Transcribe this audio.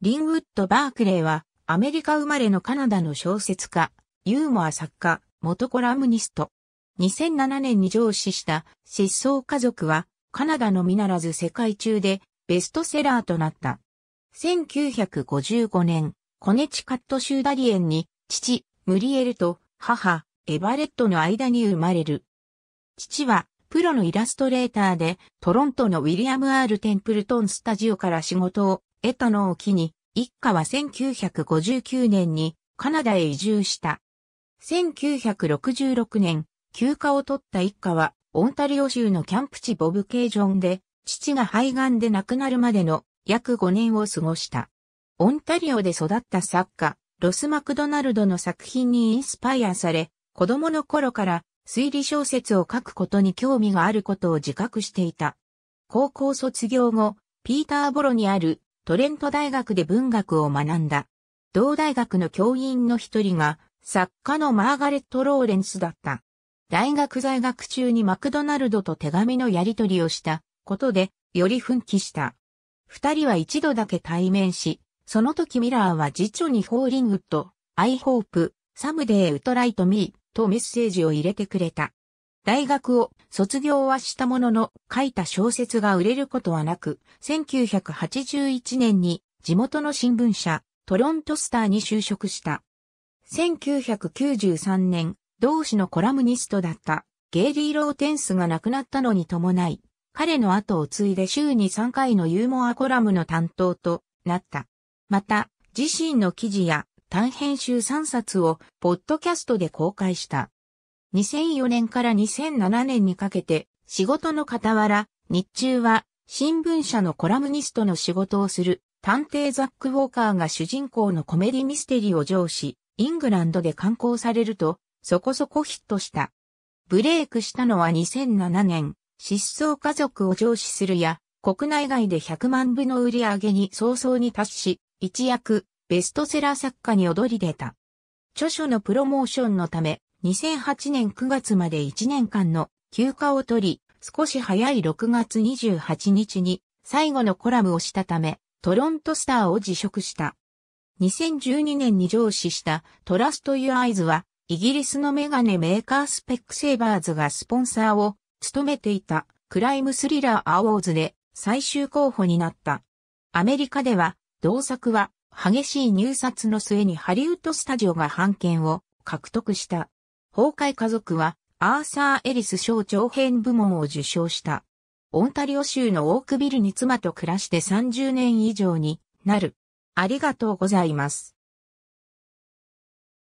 リンウッド・バークレーは、アメリカ生まれのカナダの小説家、ユーモア作家、元コラムニスト。2007年に上司した失踪家族は、カナダのみならず世界中でベストセラーとなった。1955年、コネチカット州ダリエンに、父、ムリエルと母、エバレットの間に生まれる。父は、プロのイラストレーターで、トロントのウィリアム・アール・テンプルトン・スタジオから仕事を得たのを機に、一家は1959年にカナダへ移住した。1966年、休暇を取った一家は、オンタリオ州のキャンプ地ボブケージョンで、父が肺がんで亡くなるまでの約5年を過ごした。オンタリオで育った作家、ロス・マクドナルドの作品にインスパイアされ、子供の頃から推理小説を書くことに興味があることを自覚していた。高校卒業後、ピーターボロにあるトレント大学で文学を学んだ。同大学の教員の一人が、作家のマーガレット・ローレンスだった。大学在学中にマクドナルドと手紙のやり取りをしたことで、より奮起した。二人は一度だけ対面し、その時ミラーは次女にホーリングと、アイホープ、サムデー・ウトライト・ミーとメッセージを入れてくれた。大学を卒業はしたものの、書いた小説が売れることはなく、1981年に地元の新聞社、トロントスターに就職した。1993年、同志のコラムニストだったゲイリー・ローテンスが亡くなったのに伴い、彼の後を継いで週に3回のユーモアコラムの担当となった。また、自身の記事や短編集3冊をポッドキャストで公開した。2004年から2007年にかけて、仕事の傍ら、日中は、新聞社のコラムニストの仕事をする、探偵ザック・ウォーカーが主人公のコメディミステリーを上司、イングランドで刊行されると、そこそこヒットした。ブレイクしたのは2007年、失踪家族を上司するや、国内外で100万部の売り上げに早々に達し、一躍、ベストセラー作家に躍り出た。著書のプロモーションのため、2008年9月まで1年間の休暇を取り、少し早い6月28日に最後のコラムをしたため、トロントスターを辞職した。2012年に上司したトラスト・ユアイズは、イギリスのメガネメーカースペックセーバーズがスポンサーを務めていたクライムスリラー・アウォーズで最終候補になった。アメリカでは、同作は激しい入札の末にハリウッドスタジオが判権を獲得した。崩壊家族は、アーサー・エリス賞長編部門を受賞した。オンタリオ州のオークビルに妻と暮らして30年以上になる。ありがとうございます。